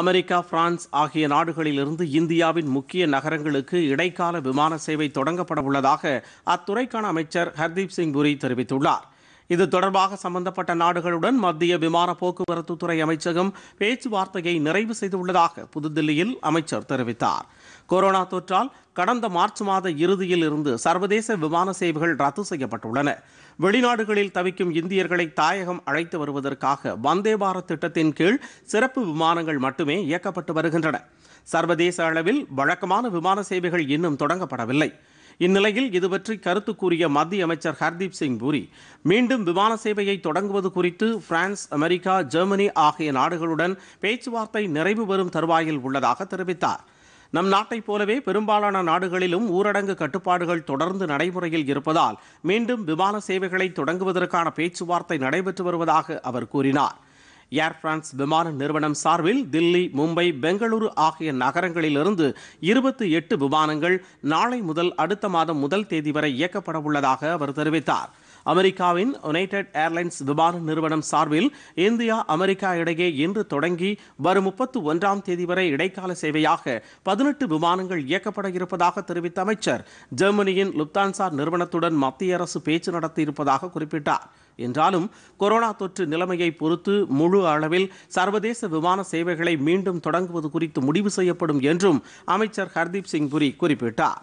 America France ஆகிய நாடுகளிலிருந்து இந்தியாவின் முக்கிய நகரங்களுக்கு இடைக்கால விமான சேவை தொடங்கப்பட உள்ளதாக அத்துறைக்கான அமைச்சர் ஹர்தீப் சிங் புரி தெரிவித்துள்ளார் இது தொடர்பாக சம்பந்தப்பட்ட நாடுகளுடன் மத்திய விமான போக்குவரத்துத்துறை அமைச்சகம் பேச்சுவார்த்தையை நிறைவு செய்துள்ளதாக புதுதில்லியில் அமைச்சர் தெரிவித்தார் கொரோனா தொற்றால் கடந்த மார்ச் மாத இறுதியில் இருந்து சர்வதேச விமான சேவைகள் ரத்து செய்யப்பட்டுள்ளன வெளிநாடுகளில் தவிக்கும் இந்தியர்களை தாயகம் அழைத்து வருவதற்காக வந்தே பாரத் திட்டத்தின் கீழ் சிறப்பு விமானங்கள் மட்டுமே இயக்கப்பட்டு வருகின்றன சர்வதேச அளவில் வழக்கமான விமான சேவைகள் இன்னும் தொடங்கப்படவில்லை இந்நிலையில் இதுபற்றி கருத்து கூறிய மத்திய அமைச்சர் ஹர்தீப் சிங் பூரி மீண்டும் விமான சேவையை தொடங்குவது குறித்து பிரான்ஸ் அமெரிக்கா ஜெர்மனி ஆகிய நாடுகளுடன் பேச்சுவார்த்தை நிறைவு பெறும் தருவாயில் உள்ளதாக தெரிவித்தார் நம் நாட்டைப் போலவே பெரும்பாலான நாடுகளிலும் ஊரடங்கு கட்டுப்பாடுகள் தொடர்ந்து நடைமுறையில் இருப்பதால் மீண்டும் விமான சேவைகளை தொடங்குவதற்கான பேச்சுவார்த்தை நடைபெற்று வருவதாக அவர் கூறினார் ஏர் பிரான்ஸ் விமான நிறுவனம் சார்பில் தில்லி மும்பை பெங்களூரு ஆகிய நகரங்களிலிருந்து இருபத்தி எட்டு விமானங்கள் நாளை முதல் அடுத்த மாதம் முதல் தேதி வரை இயக்கப்பட உள்ளதாக அவர் தெரிவித்தார் அமெரிக்காவின் யுனைடெட் ஏர்லைன்ஸ் விமான நிறுவனம் சார்பில் இந்தியா அமெரிக்கா இடையே இன்று தொடங்கி வரும் முப்பத்தி ஒன்றாம் தேதி வரை இடைக்கால சேவையாக பதினெட்டு விமானங்கள் இயக்கப்பட இருப்பதாக தெரிவித்த அமைச்சர் ஜெர்மனியின் லுப்தான்சார் நிறுவனத்துடன் மத்திய அரசு பேச்சு நடத்தியிருப்பதாக குறிப்பிட்டார் என்றாலும் கொரோனா தொற்று நிலைமையை பொறுத்து முழு அளவில் சர்வதேச விமான சேவைகளை மீண்டும் தொடங்குவது குறித்து முடிவு செய்யப்படும் என்றும் அமைச்சர் ஹர்தீப் சிங் புரி குறிப்பிட்டார்